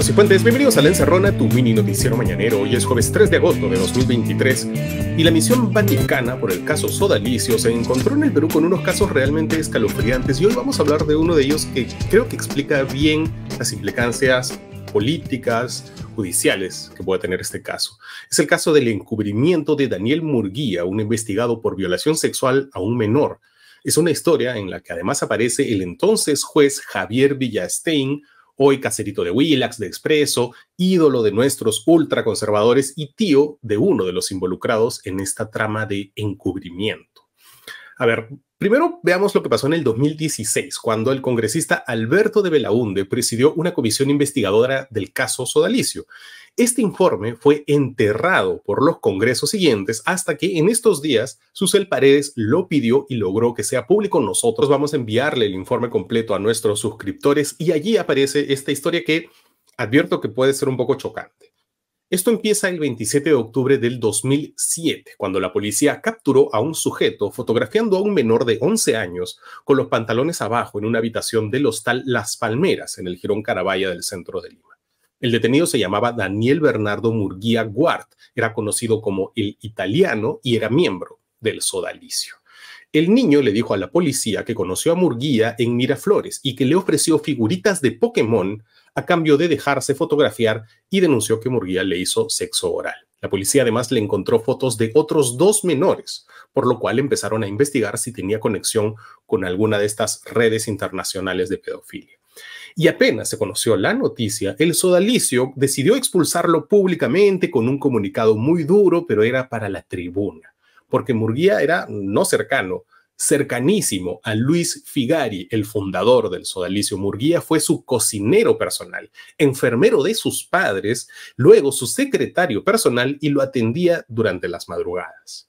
Cascos Puentes, bienvenidos a Lenzarrona, tu mini noticiero mañanero. Hoy es jueves 3 de agosto de 2023 y la misión vaticana por el caso Sodalicio se encontró en el Perú con unos casos realmente escalofriantes y hoy vamos a hablar de uno de ellos que creo que explica bien las implicancias políticas, judiciales que pueda tener este caso. Es el caso del encubrimiento de Daniel Murguía, un investigado por violación sexual a un menor. Es una historia en la que además aparece el entonces juez Javier Villastein, hoy caserito de Willax, de Expreso, ídolo de nuestros ultraconservadores y tío de uno de los involucrados en esta trama de encubrimiento. A ver, Primero veamos lo que pasó en el 2016, cuando el congresista Alberto de Belaunde presidió una comisión investigadora del caso Sodalicio. Este informe fue enterrado por los congresos siguientes hasta que en estos días Susel Paredes lo pidió y logró que sea público. Nosotros vamos a enviarle el informe completo a nuestros suscriptores y allí aparece esta historia que advierto que puede ser un poco chocante. Esto empieza el 27 de octubre del 2007, cuando la policía capturó a un sujeto fotografiando a un menor de 11 años con los pantalones abajo en una habitación del hostal Las Palmeras, en el Girón Carabaya del centro de Lima. El detenido se llamaba Daniel Bernardo Murguía Guard, era conocido como el italiano y era miembro del sodalicio. El niño le dijo a la policía que conoció a Murguía en Miraflores y que le ofreció figuritas de Pokémon a cambio de dejarse fotografiar y denunció que Murguía le hizo sexo oral. La policía además le encontró fotos de otros dos menores, por lo cual empezaron a investigar si tenía conexión con alguna de estas redes internacionales de pedofilia. Y apenas se conoció la noticia, el sodalicio decidió expulsarlo públicamente con un comunicado muy duro, pero era para la tribuna porque Murguía era no cercano, cercanísimo a Luis Figari, el fundador del sodalicio. Murguía fue su cocinero personal, enfermero de sus padres, luego su secretario personal y lo atendía durante las madrugadas.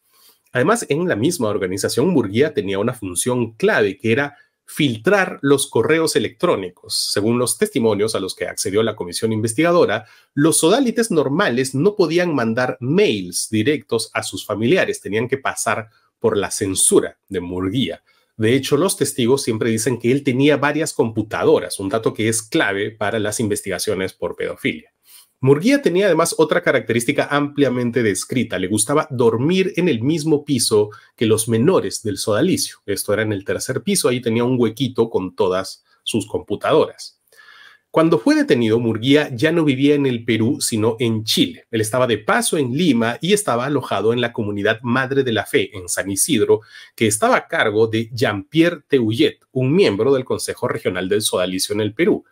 Además, en la misma organización, Murguía tenía una función clave que era filtrar los correos electrónicos. Según los testimonios a los que accedió la comisión investigadora, los sodalites normales no podían mandar mails directos a sus familiares, tenían que pasar por la censura de Murguía. De hecho, los testigos siempre dicen que él tenía varias computadoras, un dato que es clave para las investigaciones por pedofilia. Murguía tenía además otra característica ampliamente descrita. Le gustaba dormir en el mismo piso que los menores del sodalicio. Esto era en el tercer piso, ahí tenía un huequito con todas sus computadoras. Cuando fue detenido, Murguía ya no vivía en el Perú, sino en Chile. Él estaba de paso en Lima y estaba alojado en la comunidad Madre de la Fe, en San Isidro, que estaba a cargo de Jean-Pierre Teullet, un miembro del Consejo Regional del Sodalicio en el Perú.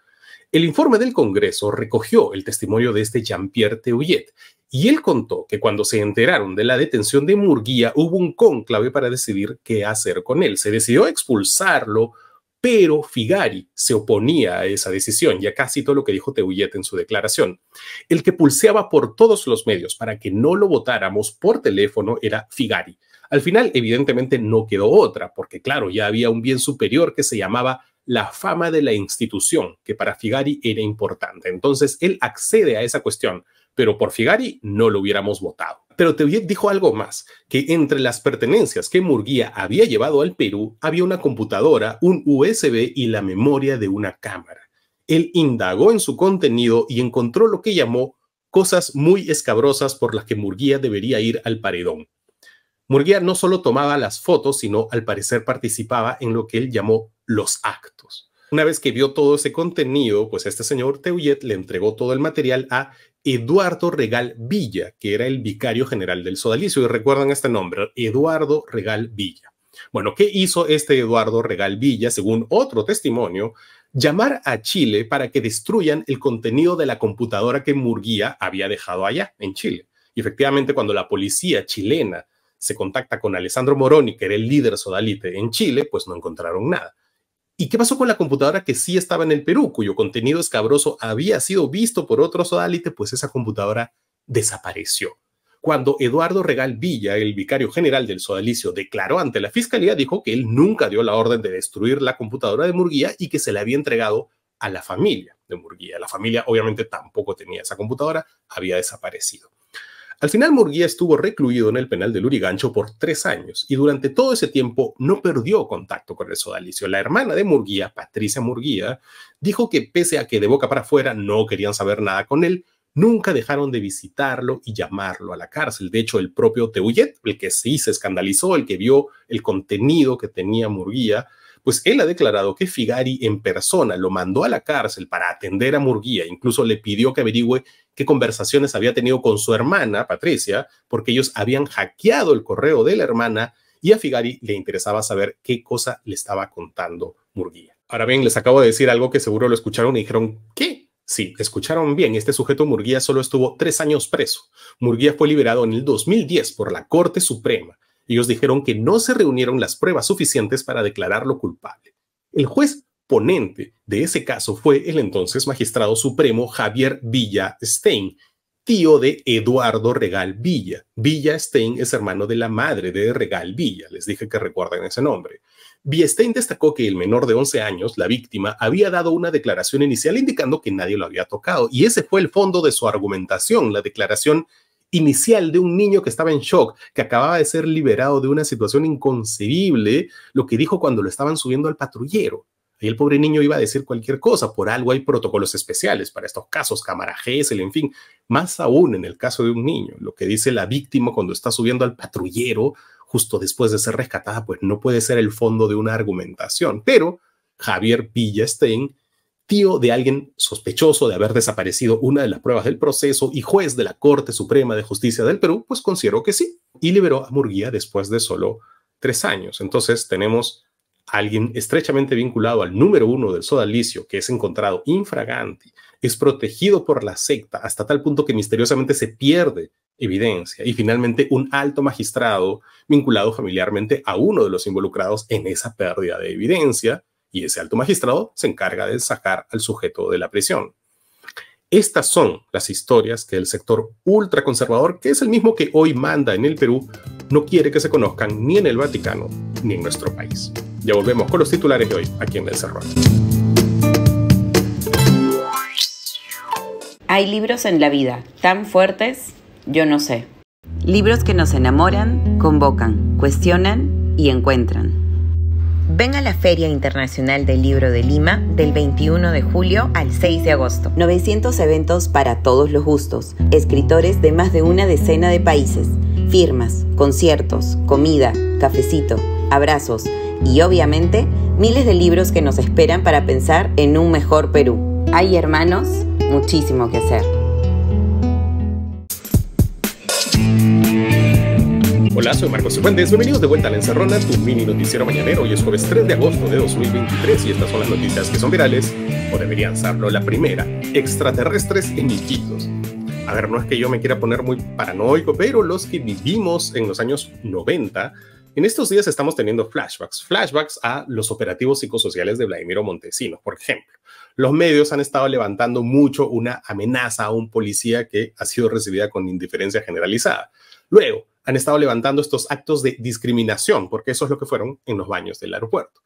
El informe del Congreso recogió el testimonio de este Jean-Pierre Teuillet y él contó que cuando se enteraron de la detención de Murguía hubo un conclave para decidir qué hacer con él. Se decidió expulsarlo, pero Figari se oponía a esa decisión, ya casi todo lo que dijo Teuillet en su declaración. El que pulseaba por todos los medios para que no lo votáramos por teléfono era Figari. Al final, evidentemente, no quedó otra, porque claro, ya había un bien superior que se llamaba la fama de la institución, que para Figari era importante. Entonces, él accede a esa cuestión, pero por Figari no lo hubiéramos votado. Pero Teviet dijo algo más, que entre las pertenencias que Murguía había llevado al Perú había una computadora, un USB y la memoria de una cámara. Él indagó en su contenido y encontró lo que llamó cosas muy escabrosas por las que Murguía debería ir al paredón. Murguía no solo tomaba las fotos, sino al parecer participaba en lo que él llamó los actos. Una vez que vio todo ese contenido, pues este señor Teuillet le entregó todo el material a Eduardo Regal Villa, que era el vicario general del sodalicio. Y recuerdan este nombre, Eduardo Regal Villa. Bueno, ¿qué hizo este Eduardo Regal Villa, según otro testimonio? Llamar a Chile para que destruyan el contenido de la computadora que Murguía había dejado allá, en Chile. Y efectivamente, cuando la policía chilena se contacta con Alessandro Moroni, que era el líder sodalite en Chile, pues no encontraron nada. ¿Y qué pasó con la computadora que sí estaba en el Perú, cuyo contenido escabroso había sido visto por otro sodalite? Pues esa computadora desapareció. Cuando Eduardo Regal Villa, el vicario general del sodalicio, declaró ante la fiscalía, dijo que él nunca dio la orden de destruir la computadora de Murguía y que se la había entregado a la familia de Murguía. La familia obviamente tampoco tenía esa computadora, había desaparecido. Al final, Murguía estuvo recluido en el penal de Lurigancho por tres años y durante todo ese tiempo no perdió contacto con el sodalicio. La hermana de Murguía, Patricia Murguía, dijo que pese a que de boca para afuera no querían saber nada con él, nunca dejaron de visitarlo y llamarlo a la cárcel. De hecho, el propio Tehuyet, el que sí se escandalizó, el que vio el contenido que tenía Murguía, pues él ha declarado que Figari en persona lo mandó a la cárcel para atender a Murguía, incluso le pidió que averigüe qué conversaciones había tenido con su hermana, Patricia, porque ellos habían hackeado el correo de la hermana y a Figari le interesaba saber qué cosa le estaba contando Murguía. Ahora bien, les acabo de decir algo que seguro lo escucharon y dijeron, ¿qué? Sí, escucharon bien, este sujeto Murguía solo estuvo tres años preso. Murguía fue liberado en el 2010 por la Corte Suprema ellos dijeron que no se reunieron las pruebas suficientes para declararlo culpable. El juez ponente de ese caso fue el entonces magistrado supremo Javier Villa Stein, tío de Eduardo Regal Villa. Villa Stein es hermano de la madre de Regal Villa. Les dije que recuerden ese nombre. Villa Stein destacó que el menor de 11 años, la víctima, había dado una declaración inicial indicando que nadie lo había tocado, y ese fue el fondo de su argumentación, la declaración inicial de un niño que estaba en shock, que acababa de ser liberado de una situación inconcebible, lo que dijo cuando lo estaban subiendo al patrullero. Ahí el pobre niño iba a decir cualquier cosa, por algo hay protocolos especiales para estos casos, cámara en fin, más aún en el caso de un niño, lo que dice la víctima cuando está subiendo al patrullero justo después de ser rescatada, pues no puede ser el fondo de una argumentación, pero Javier Villastein tío de alguien sospechoso de haber desaparecido una de las pruebas del proceso y juez de la Corte Suprema de Justicia del Perú, pues consideró que sí y liberó a Murguía después de solo tres años. Entonces tenemos a alguien estrechamente vinculado al número uno del sodalicio que es encontrado infragante, es protegido por la secta hasta tal punto que misteriosamente se pierde evidencia y finalmente un alto magistrado vinculado familiarmente a uno de los involucrados en esa pérdida de evidencia y ese alto magistrado se encarga de sacar al sujeto de la prisión. Estas son las historias que el sector ultraconservador, que es el mismo que hoy manda en el Perú, no quiere que se conozcan ni en el Vaticano ni en nuestro país. Ya volvemos con los titulares de hoy aquí en El Cerro. Hay libros en la vida tan fuertes, yo no sé. Libros que nos enamoran, convocan, cuestionan y encuentran. Ven a la Feria Internacional del Libro de Lima del 21 de julio al 6 de agosto. 900 eventos para todos los gustos, escritores de más de una decena de países, firmas, conciertos, comida, cafecito, abrazos y obviamente miles de libros que nos esperan para pensar en un mejor Perú. Hay hermanos, muchísimo que hacer. Hola, soy Marcos Cifuentes. Bienvenidos de vuelta a La Encerrona, tu mini noticiero mañanero. Hoy es jueves 3 de agosto de 2023 y estas son las noticias que son virales, o deberían serlo. La primera, extraterrestres en Iquitos. A ver, no es que yo me quiera poner muy paranoico, pero los que vivimos en los años 90 en estos días estamos teniendo flashbacks, flashbacks a los operativos psicosociales de Vladimiro Montesinos, por ejemplo. Los medios han estado levantando mucho una amenaza a un policía que ha sido recibida con indiferencia generalizada. Luego, han estado levantando estos actos de discriminación, porque eso es lo que fueron en los baños del aeropuerto.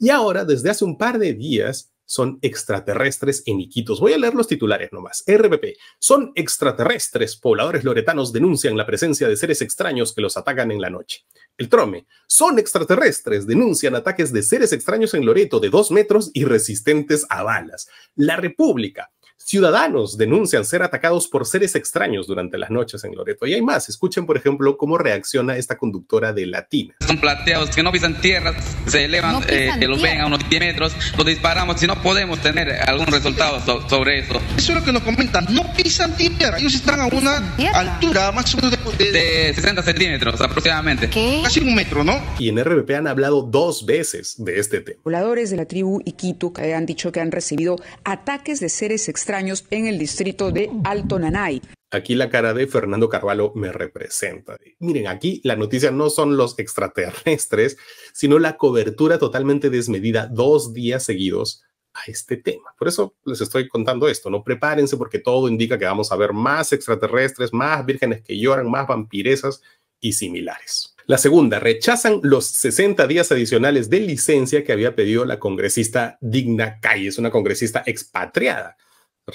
Y ahora, desde hace un par de días, son extraterrestres en Iquitos. Voy a leer los titulares nomás. RPP. Son extraterrestres. Pobladores loretanos denuncian la presencia de seres extraños que los atacan en la noche. El Trome. Son extraterrestres. Denuncian ataques de seres extraños en Loreto de dos metros y resistentes a balas. La República. Ciudadanos denuncian ser atacados por seres extraños durante las noches en Loreto. Y hay más. Escuchen, por ejemplo, cómo reacciona esta conductora de Latina. Son plateados que no pisan tierra, se elevan, eh, que los ven a unos 10 metros, los disparamos y no podemos tener algún resultado sobre eso. Eso es lo que nos comentan. No pisan tierra. Ellos están a una altura más o menos de, 60 centímetros aproximadamente. Casi un metro, ¿no? Y en RBP han hablado dos veces de este tema. Voladores de la tribu Iquitu han dicho que han recibido ataques de seres extraños en el distrito de Alto Nanay. Aquí la cara de Fernando Carvalho me representa. Miren, aquí la noticia no son los extraterrestres, sino la cobertura totalmente desmedida dos días seguidos a este tema. Por eso les estoy contando esto, ¿no? Prepárense porque todo indica que vamos a ver más extraterrestres, más vírgenes que lloran, más vampiresas y similares. La segunda, rechazan los 60 días adicionales de licencia que había pedido la congresista Digna Calle, es una congresista expatriada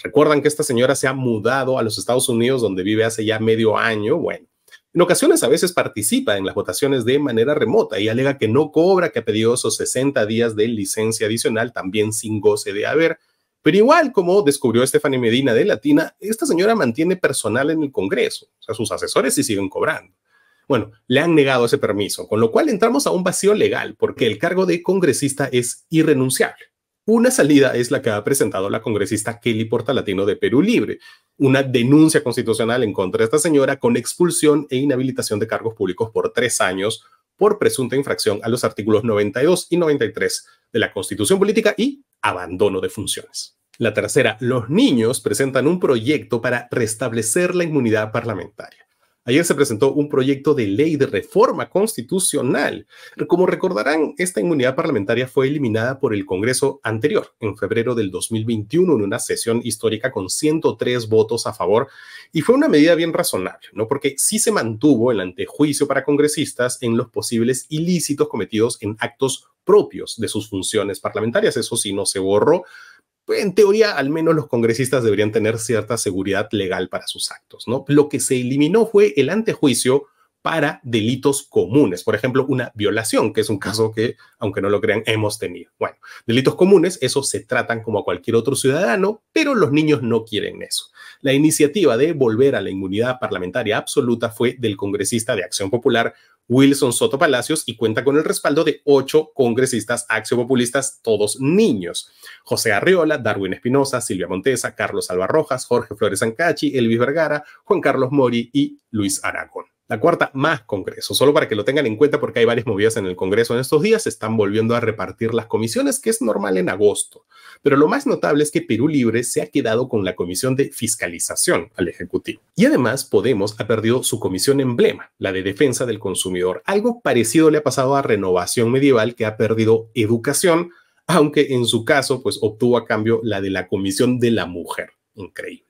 Recuerdan que esta señora se ha mudado a los Estados Unidos, donde vive hace ya medio año. Bueno, en ocasiones a veces participa en las votaciones de manera remota y alega que no cobra, que ha pedido esos 60 días de licencia adicional, también sin goce de haber. Pero igual como descubrió Stephanie Medina de Latina, esta señora mantiene personal en el Congreso, o sea, sus asesores sí siguen cobrando. Bueno, le han negado ese permiso, con lo cual entramos a un vacío legal, porque el cargo de congresista es irrenunciable. Una salida es la que ha presentado la congresista Kelly Portalatino de Perú Libre, una denuncia constitucional en contra de esta señora con expulsión e inhabilitación de cargos públicos por tres años por presunta infracción a los artículos 92 y 93 de la Constitución Política y abandono de funciones. La tercera, los niños presentan un proyecto para restablecer la inmunidad parlamentaria. Ayer se presentó un proyecto de ley de reforma constitucional. Como recordarán, esta inmunidad parlamentaria fue eliminada por el Congreso anterior, en febrero del 2021, en una sesión histórica con 103 votos a favor, y fue una medida bien razonable, ¿no? Porque sí se mantuvo el antejuicio para congresistas en los posibles ilícitos cometidos en actos propios de sus funciones parlamentarias. Eso sí, no se borró, pues, en teoría, al menos los congresistas deberían tener cierta seguridad legal para sus actos, ¿no? Lo que se eliminó fue el antejuicio para delitos comunes, por ejemplo, una violación, que es un caso que, aunque no lo crean, hemos tenido. Bueno, delitos comunes, esos se tratan como a cualquier otro ciudadano, pero los niños no quieren eso. La iniciativa de volver a la inmunidad parlamentaria absoluta fue del congresista de Acción Popular Wilson Soto Palacios y cuenta con el respaldo de ocho congresistas Populistas, todos niños. José Arriola, Darwin Espinosa, Silvia Montesa, Carlos Rojas, Jorge Flores Ancachi, Elvis Vergara, Juan Carlos Mori y Luis Aragón. La cuarta, más Congreso. Solo para que lo tengan en cuenta porque hay varias movidas en el Congreso en estos días. Se están volviendo a repartir las comisiones, que es normal en agosto. Pero lo más notable es que Perú Libre se ha quedado con la comisión de fiscalización al Ejecutivo. Y además Podemos ha perdido su comisión emblema, la de defensa del consumidor. Algo parecido le ha pasado a Renovación Medieval, que ha perdido educación, aunque en su caso pues obtuvo a cambio la de la comisión de la mujer. Increíble.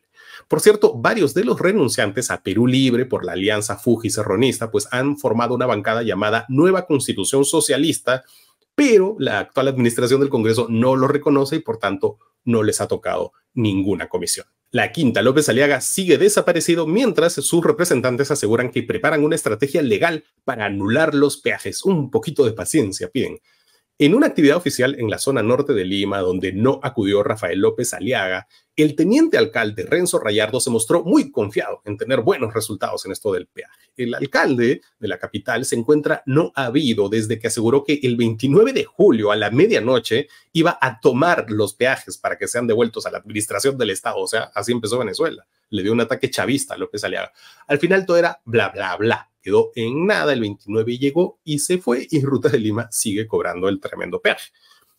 Por cierto, varios de los renunciantes a Perú Libre por la alianza fuji pues han formado una bancada llamada Nueva Constitución Socialista, pero la actual administración del Congreso no lo reconoce y por tanto no les ha tocado ninguna comisión. La quinta López Aliaga sigue desaparecido mientras sus representantes aseguran que preparan una estrategia legal para anular los peajes. Un poquito de paciencia piden. En una actividad oficial en la zona norte de Lima, donde no acudió Rafael López Aliaga, el teniente alcalde Renzo Rayardo se mostró muy confiado en tener buenos resultados en esto del peaje. El alcalde de la capital se encuentra no habido desde que aseguró que el 29 de julio a la medianoche iba a tomar los peajes para que sean devueltos a la administración del Estado. O sea, así empezó Venezuela. Le dio un ataque chavista a López Aliaga. Al final todo era bla, bla, bla quedó en nada, el 29 llegó y se fue y Ruta de Lima sigue cobrando el tremendo peaje.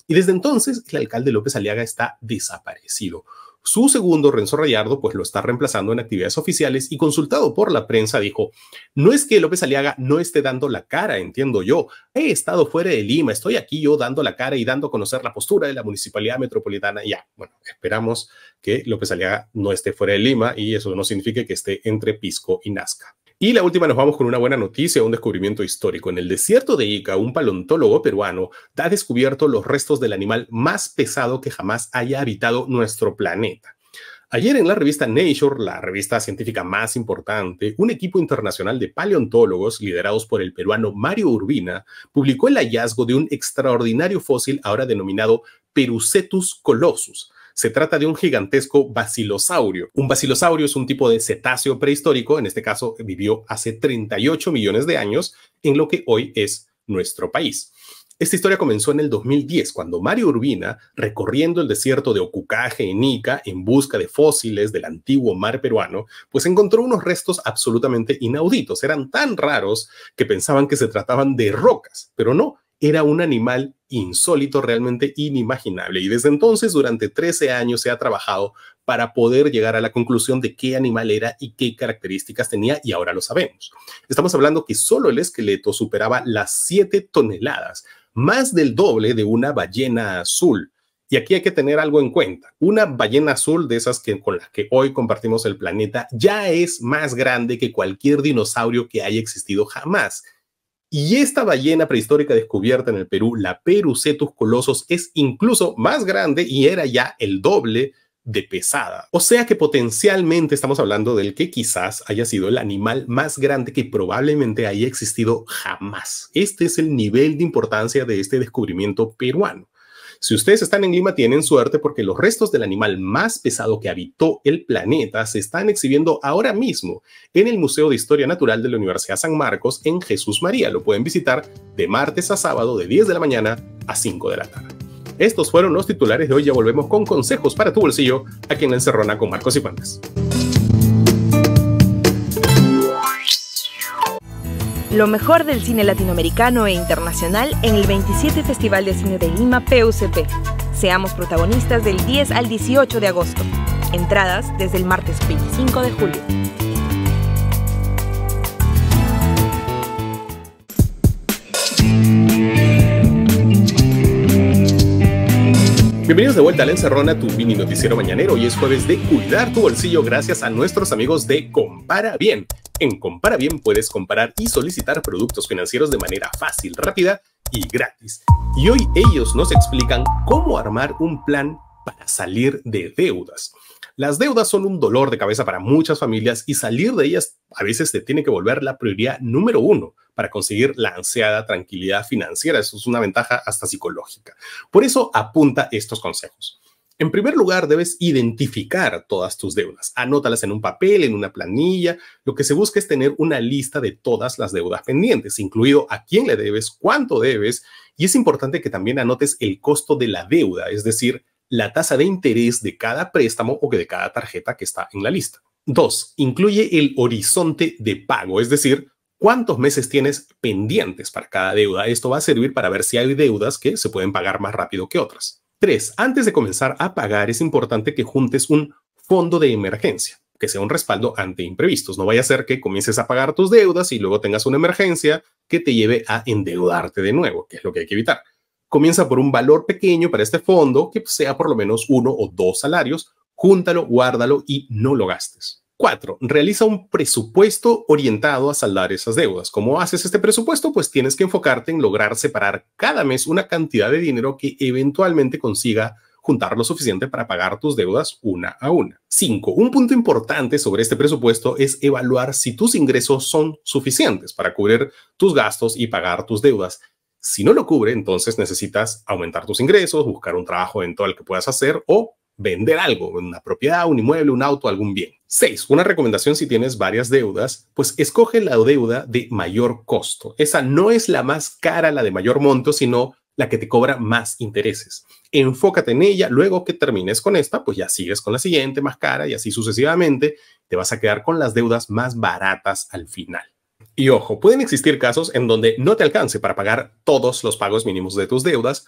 Y desde entonces el alcalde López Aliaga está desaparecido. Su segundo, Renzo Rayardo, pues lo está reemplazando en actividades oficiales y consultado por la prensa dijo, no es que López Aliaga no esté dando la cara, entiendo yo, he estado fuera de Lima, estoy aquí yo dando la cara y dando a conocer la postura de la municipalidad metropolitana. Ya, bueno, esperamos que López Aliaga no esté fuera de Lima y eso no significa que esté entre Pisco y Nazca. Y la última nos vamos con una buena noticia, un descubrimiento histórico. En el desierto de Ica, un paleontólogo peruano ha descubierto los restos del animal más pesado que jamás haya habitado nuestro planeta. Ayer en la revista Nature, la revista científica más importante, un equipo internacional de paleontólogos liderados por el peruano Mario Urbina publicó el hallazgo de un extraordinario fósil ahora denominado Perucetus colossus, se trata de un gigantesco basilosaurio. Un basilosaurio es un tipo de cetáceo prehistórico, en este caso eh, vivió hace 38 millones de años en lo que hoy es nuestro país. Esta historia comenzó en el 2010, cuando Mario Urbina, recorriendo el desierto de Ocucaje en Ica en busca de fósiles del antiguo mar peruano, pues encontró unos restos absolutamente inauditos. Eran tan raros que pensaban que se trataban de rocas, pero no, era un animal insólito, realmente inimaginable. Y desde entonces, durante 13 años, se ha trabajado para poder llegar a la conclusión de qué animal era y qué características tenía, y ahora lo sabemos. Estamos hablando que solo el esqueleto superaba las 7 toneladas, más del doble de una ballena azul. Y aquí hay que tener algo en cuenta. Una ballena azul de esas que, con las que hoy compartimos el planeta ya es más grande que cualquier dinosaurio que haya existido jamás. Y esta ballena prehistórica descubierta en el Perú, la Perucetus colossus, es incluso más grande y era ya el doble de pesada. O sea que potencialmente estamos hablando del que quizás haya sido el animal más grande que probablemente haya existido jamás. Este es el nivel de importancia de este descubrimiento peruano. Si ustedes están en Lima, tienen suerte porque los restos del animal más pesado que habitó el planeta se están exhibiendo ahora mismo en el Museo de Historia Natural de la Universidad San Marcos en Jesús María. Lo pueden visitar de martes a sábado de 10 de la mañana a 5 de la tarde. Estos fueron los titulares de hoy. Ya volvemos con consejos para tu bolsillo aquí en La Encerrona con Marcos y Pantes. lo mejor del cine latinoamericano e internacional en el 27 Festival de Cine de Lima PUCP. Seamos protagonistas del 10 al 18 de agosto. Entradas desde el martes 25 de julio. Bienvenidos de vuelta a La Encerrona, tu mini noticiero mañanero. y es jueves de cuidar tu bolsillo gracias a nuestros amigos de Compara Bien. En Compara Bien puedes comparar y solicitar productos financieros de manera fácil, rápida y gratis. Y hoy ellos nos explican cómo armar un plan para salir de deudas. Las deudas son un dolor de cabeza para muchas familias y salir de ellas a veces te tiene que volver la prioridad número uno para conseguir la ansiada tranquilidad financiera. Eso es una ventaja hasta psicológica. Por eso apunta estos consejos. En primer lugar, debes identificar todas tus deudas. Anótalas en un papel, en una planilla. Lo que se busca es tener una lista de todas las deudas pendientes, incluido a quién le debes, cuánto debes. Y es importante que también anotes el costo de la deuda, es decir, la tasa de interés de cada préstamo o de cada tarjeta que está en la lista. Dos, Incluye el horizonte de pago, es decir, cuántos meses tienes pendientes para cada deuda. Esto va a servir para ver si hay deudas que se pueden pagar más rápido que otras. Tres. Antes de comenzar a pagar es importante que juntes un fondo de emergencia, que sea un respaldo ante imprevistos. No vaya a ser que comiences a pagar tus deudas y luego tengas una emergencia que te lleve a endeudarte de nuevo, que es lo que hay que evitar. Comienza por un valor pequeño para este fondo, que sea por lo menos uno o dos salarios. Júntalo, guárdalo y no lo gastes. Cuatro, realiza un presupuesto orientado a saldar esas deudas. ¿Cómo haces este presupuesto? Pues tienes que enfocarte en lograr separar cada mes una cantidad de dinero que eventualmente consiga juntar lo suficiente para pagar tus deudas una a una. 5. Un punto importante sobre este presupuesto es evaluar si tus ingresos son suficientes para cubrir tus gastos y pagar tus deudas. Si no lo cubre, entonces necesitas aumentar tus ingresos, buscar un trabajo en todo el que puedas hacer o vender algo, una propiedad, un inmueble, un auto, algún bien. Seis, Una recomendación si tienes varias deudas, pues escoge la deuda de mayor costo. Esa no es la más cara, la de mayor monto, sino la que te cobra más intereses. Enfócate en ella, luego que termines con esta, pues ya sigues con la siguiente más cara y así sucesivamente, te vas a quedar con las deudas más baratas al final. Y ojo, pueden existir casos en donde no te alcance para pagar todos los pagos mínimos de tus deudas,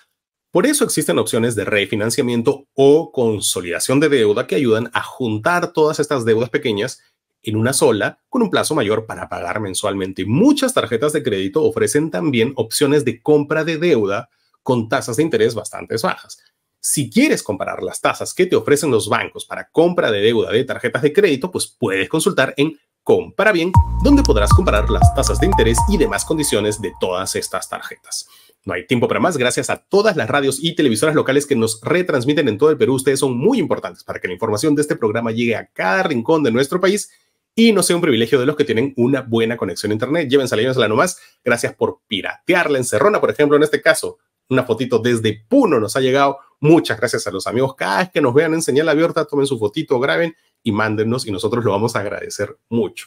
por eso existen opciones de refinanciamiento o consolidación de deuda que ayudan a juntar todas estas deudas pequeñas en una sola con un plazo mayor para pagar mensualmente. Muchas tarjetas de crédito ofrecen también opciones de compra de deuda con tasas de interés bastante bajas. Si quieres comparar las tasas que te ofrecen los bancos para compra de deuda de tarjetas de crédito, pues puedes consultar en ComparaBien, Bien, donde podrás comparar las tasas de interés y demás condiciones de todas estas tarjetas. No hay tiempo para más. Gracias a todas las radios y televisoras locales que nos retransmiten en todo el Perú. Ustedes son muy importantes para que la información de este programa llegue a cada rincón de nuestro país y no sea un privilegio de los que tienen una buena conexión a Internet. a llévensela nomás. Gracias por piratear la encerrona, por ejemplo, en este caso. Una fotito desde Puno nos ha llegado. Muchas gracias a los amigos. Cada vez que nos vean en señal abierta, tomen su fotito, graben y mándennos y nosotros lo vamos a agradecer mucho.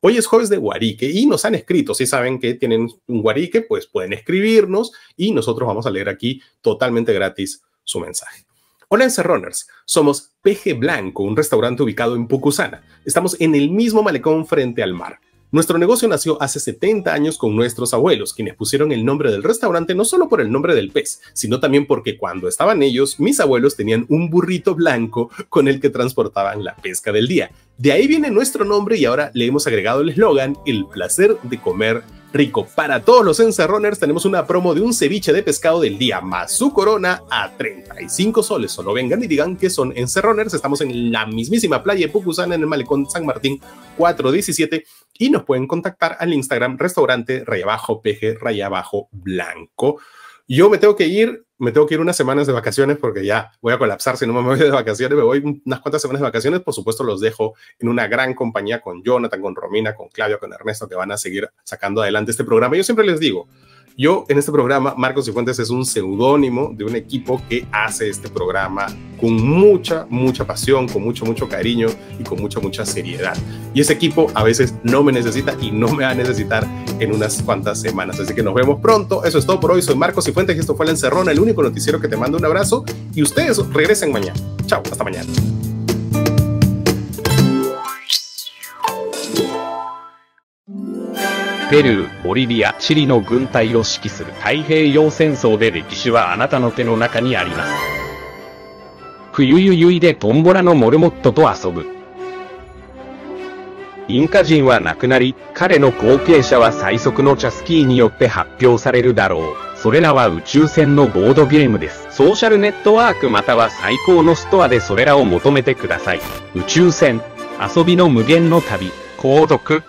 Hoy es jueves de Guarique y nos han escrito. Si saben que tienen un huarique, pues pueden escribirnos y nosotros vamos a leer aquí totalmente gratis su mensaje. Hola Encerroners, somos Peje Blanco, un restaurante ubicado en Pucusana. Estamos en el mismo malecón frente al mar. Nuestro negocio nació hace 70 años con nuestros abuelos, quienes pusieron el nombre del restaurante no solo por el nombre del pez, sino también porque cuando estaban ellos, mis abuelos tenían un burrito blanco con el que transportaban la pesca del día. De ahí viene nuestro nombre y ahora le hemos agregado el eslogan, el placer de comer rico. Para todos los encerroners tenemos una promo de un ceviche de pescado del día más su corona a 35 soles. Solo vengan y digan que son encerroners. Estamos en la mismísima playa de Pucusana en el malecón San Martín 417 y nos pueden contactar al Instagram restaurante rayabajo peje rayabajo blanco. Yo me tengo que ir, me tengo que ir unas semanas de vacaciones porque ya voy a colapsar si no me voy de vacaciones, me voy unas cuantas semanas de vacaciones, por supuesto los dejo en una gran compañía con Jonathan, con Romina, con Claudia, con Ernesto, que van a seguir sacando adelante este programa. Yo siempre les digo, yo en este programa, Marcos Fuentes es un seudónimo de un equipo que hace este programa con mucha, mucha pasión, con mucho, mucho cariño y con mucha, mucha seriedad. Y ese equipo a veces no me necesita y no me va a necesitar en unas cuantas semanas. Así que nos vemos pronto. Eso es todo por hoy. Soy Marcos Fuentes y esto fue El Encerrona, el único noticiero que te manda un abrazo. Y ustedes regresen mañana. Chao, hasta mañana. ペルー、ボリビア、チリの軍隊を指揮する太平洋戦争で歴史はあなたの手の中にあります。冬ゆゆいでトンボラのモルモットと遊ぶ。インカ人は亡くなり、彼の後継者は最速のチャスキーによって発表されるだろう。それらは宇宙船のボードゲームです。ソーシャルネットワークまたは最高のストアでそれらを求めてください。宇宙船、遊びの無限の旅、購読。